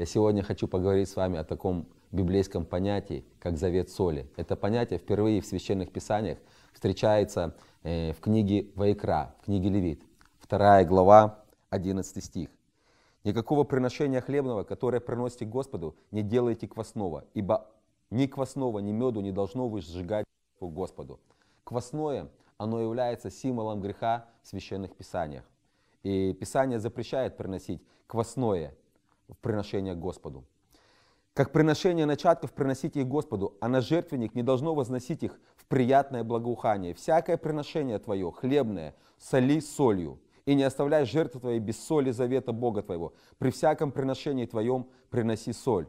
Я сегодня хочу поговорить с вами о таком библейском понятии, как завет соли. Это понятие впервые в священных писаниях встречается э, в книге Вайкра, в книге Левит, вторая глава, 11 стих. «Никакого приношения хлебного, которое приносите Господу, не делайте квасного, ибо ни квасного, ни меду не должно вы сжигать Господу». Квасное, оно является символом греха в священных писаниях. И Писание запрещает приносить квасное, в приношение Господу. Как приношение начатков приносите их Господу, а на жертвенник не должно возносить их в приятное благоухание. Всякое приношение твое, хлебное, соли солью, и не оставляй жертвы твоей без соли завета Бога твоего. При всяком приношении твоем приноси соль.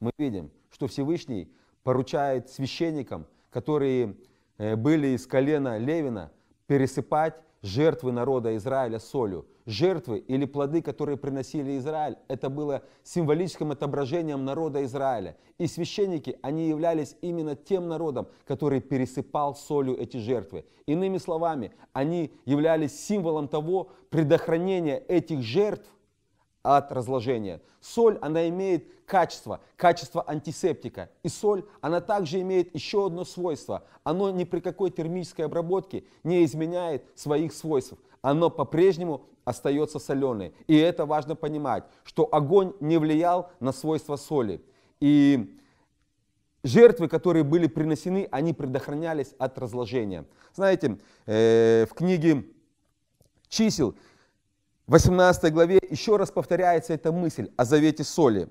Мы видим, что Всевышний поручает священникам, которые э, были из колена Левина, пересыпать жертвы народа Израиля солью. Жертвы или плоды, которые приносили Израиль, это было символическим отображением народа Израиля. И священники, они являлись именно тем народом, который пересыпал солью эти жертвы. Иными словами, они являлись символом того предохранения этих жертв от разложения. Соль, она имеет качество, качество антисептика. И соль, она также имеет еще одно свойство. Оно ни при какой термической обработке не изменяет своих свойств. Оно по-прежнему остается соленой. И это важно понимать, что огонь не влиял на свойства соли. И жертвы, которые были приносены, они предохранялись от разложения. Знаете, э, в книге чисел 18 главе еще раз повторяется эта мысль о завете соли.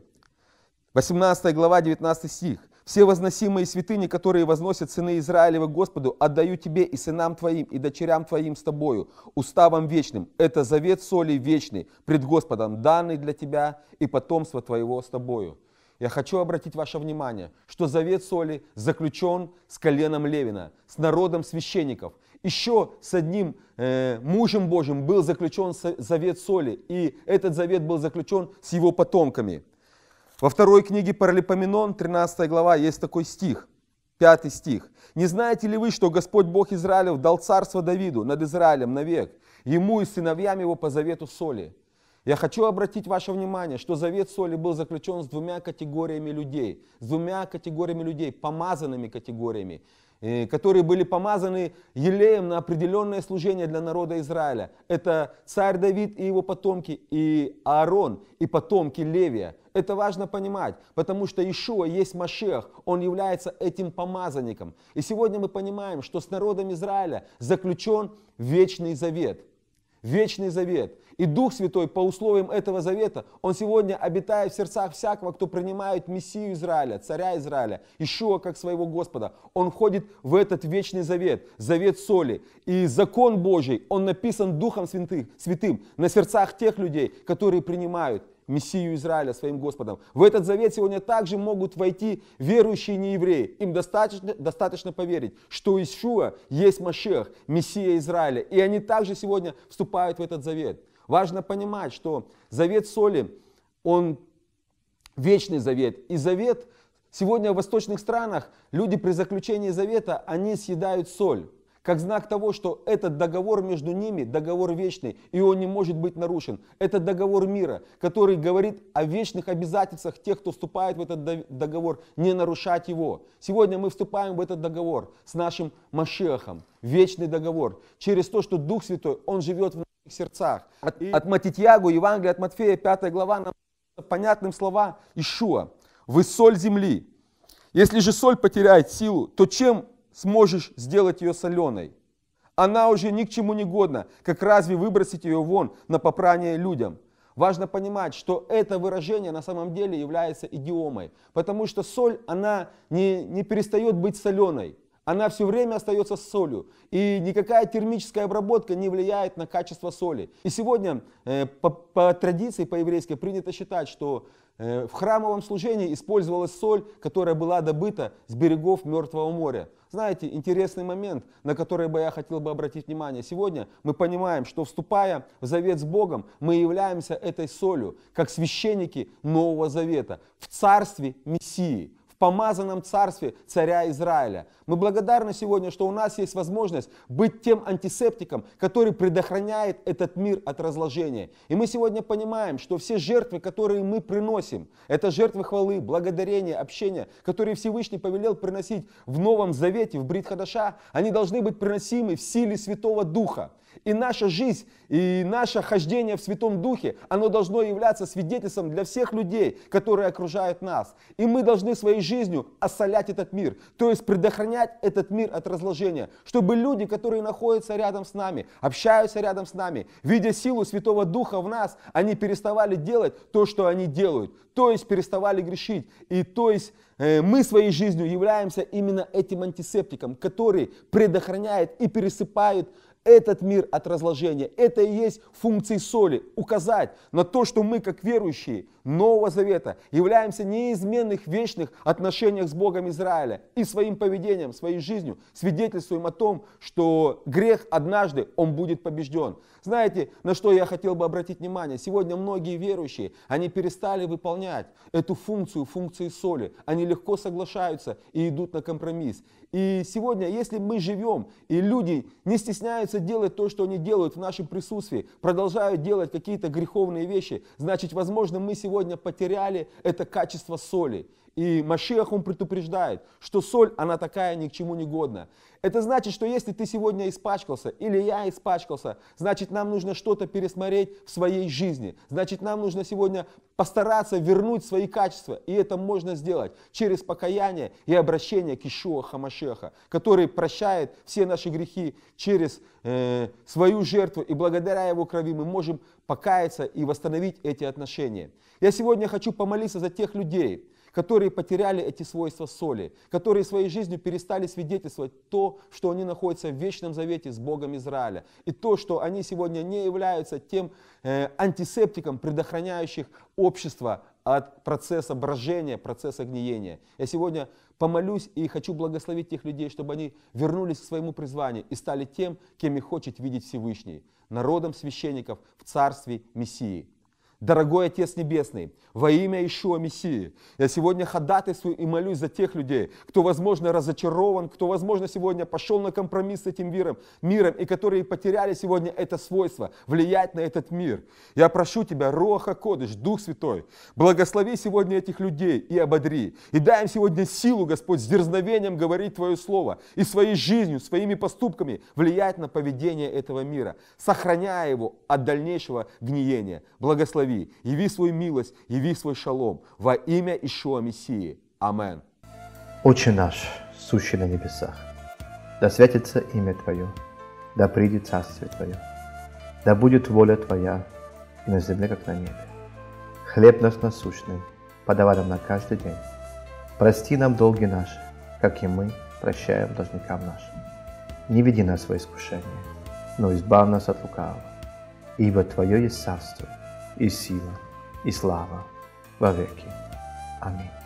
18 глава, 19 стих. «Все возносимые святыни, которые возносят сыны Израилева Господу, отдаю тебе и сынам твоим, и дочерям твоим с тобою, уставом вечным. Это завет соли вечный, пред Господом, данный для тебя и потомство твоего с тобою». Я хочу обратить ваше внимание, что завет соли заключен с коленом Левина, с народом священников – еще с одним э, мужем Божьим был заключен завет соли, и этот завет был заключен с его потомками. Во второй книге Паралипоменон, 13 глава, есть такой стих, 5 стих. «Не знаете ли вы, что Господь Бог Израилев дал царство Давиду над Израилем навек, ему и сыновьям его по завету соли?» Я хочу обратить ваше внимание, что завет соли был заключен с двумя категориями людей, с двумя категориями людей, помазанными категориями. Э, которые были помазаны елеем на определенное служение для народа Израиля. Это царь Давид и его потомки, и Аарон, и потомки Левия. Это важно понимать, потому что Ишуа есть Машех, он является этим помазанником. И сегодня мы понимаем, что с народом Израиля заключен вечный завет – вечный завет. И Дух Святой по условиям этого завета, Он сегодня обитает в сердцах всякого, кто принимает Мессию Израиля, царя Израиля, Ишуа как своего Господа. Он входит в этот вечный завет, завет соли. И закон Божий, он написан Духом святых, святым на сердцах тех людей, которые принимают Мессию Израиля своим Господом. В этот завет сегодня также могут войти верующие неевреи. Им достаточно, достаточно поверить, что Ишуа есть Машех, Мессия Израиля. И они также сегодня вступают в этот завет. Важно понимать, что завет соли, он вечный завет. И завет сегодня в восточных странах люди при заключении завета, они съедают соль как знак того, что этот договор между ними, договор вечный, и он не может быть нарушен. Это договор мира, который говорит о вечных обязательствах тех, кто вступает в этот договор, не нарушать его. Сегодня мы вступаем в этот договор с нашим Машехом, вечный договор, через то, что Дух Святой, Он живет в наших сердцах. От, от Матитьягу, Евангелие от Матфея, 5 глава, нам понятным слова Ишуа. «Вы соль земли. Если же соль потеряет силу, то чем сможешь сделать ее соленой. Она уже ни к чему не годна, как разве выбросить ее вон на попрание людям. Важно понимать, что это выражение на самом деле является идиомой, потому что соль, она не, не перестает быть соленой она все время остается с солью. И никакая термическая обработка не влияет на качество соли. И сегодня э, по, по традиции, по еврейски принято считать, что э, в храмовом служении использовалась соль, которая была добыта с берегов Мертвого моря. Знаете, интересный момент, на который бы я хотел бы обратить внимание. Сегодня мы понимаем, что вступая в завет с Богом, мы являемся этой солью, как священники Нового Завета в царстве Мессии помазанном царстве царя Израиля. Мы благодарны сегодня, что у нас есть возможность быть тем антисептиком, который предохраняет этот мир от разложения. И мы сегодня понимаем, что все жертвы, которые мы приносим, это жертвы хвалы, благодарения, общения, которые Всевышний повелел приносить в Новом Завете, в Бритхадаша, они должны быть приносимы в силе Святого Духа. И наша жизнь, и наше хождение в Святом Духе, оно должно являться свидетельством для всех людей, которые окружают нас. И мы должны своей жизнью осолять этот мир, то есть предохранять этот мир от разложения, чтобы люди, которые находятся рядом с нами, общаются рядом с нами, видя силу Святого Духа в нас, они переставали делать то, что они делают, то есть переставали грешить. И то есть э, мы своей жизнью являемся именно этим антисептиком, который предохраняет и пересыпает этот мир от разложения. Это и есть функции соли, указать на то, что мы, как верующие Нового Завета, являемся неизменных вечных отношениях с Богом Израиля и своим поведением, своей жизнью свидетельствуем о том, что грех однажды, он будет побежден. Знаете, на что я хотел бы обратить внимание? Сегодня многие верующие, они перестали выполнять эту функцию, функции соли. Они легко соглашаются и идут на компромисс. И сегодня, если мы живем, и люди не стесняются продолжается делать то, что они делают в нашем присутствии, продолжают делать какие-то греховные вещи, значит, возможно, мы сегодня потеряли это качество соли. И Машиах, он предупреждает, что соль, она такая ни к чему не годна. Это значит, что если ты сегодня испачкался, или я испачкался, значит нам нужно что-то пересмотреть в своей жизни. Значит нам нужно сегодня постараться вернуть свои качества. И это можно сделать через покаяние и обращение к Ишуа Хамашеха, который прощает все наши грехи через э, свою жертву. И благодаря его крови мы можем покаяться и восстановить эти отношения. Я сегодня хочу помолиться за тех людей, которые потеряли эти свойства соли, которые своей жизнью перестали свидетельствовать то, что они находятся в вечном завете с Богом Израиля, и то, что они сегодня не являются тем э, антисептиком, предохраняющим общество от процесса брожения, процесса гниения. Я сегодня помолюсь и хочу благословить тех людей, чтобы они вернулись к своему призванию и стали тем, кем их хочет видеть Всевышний, народом священников в царстве Мессии. Дорогой Отец Небесный, во имя Ишуа Мессии, я сегодня ходатайствую и молюсь за тех людей, кто, возможно, разочарован, кто, возможно, сегодня пошел на компромисс с этим миром, миром и которые потеряли сегодня это свойство влиять на этот мир. Я прошу Тебя, Роха Кодыш, Дух Святой, благослови сегодня этих людей и ободри. И дай им сегодня силу, Господь, с дерзновением говорить Твое Слово и своей жизнью, своими поступками влиять на поведение этого мира, сохраняя его от дальнейшего гниения. Благослови благослови, яви свою милость, яви свой шалом. Во имя Ишуа Мессии. Амен. Отче наш, сущий на небесах, да святится имя Твое, да придет Царствие Твое, да будет воля Твоя и на земле, как на небе. Хлеб наш насущный, подавай нам на каждый день. Прости нам долги наши, как и мы прощаем должникам нашим. Не веди нас во искушение, но избавь нас от лукавого, ибо Твое есть царство, e Sila e Slava Vavek. Amém.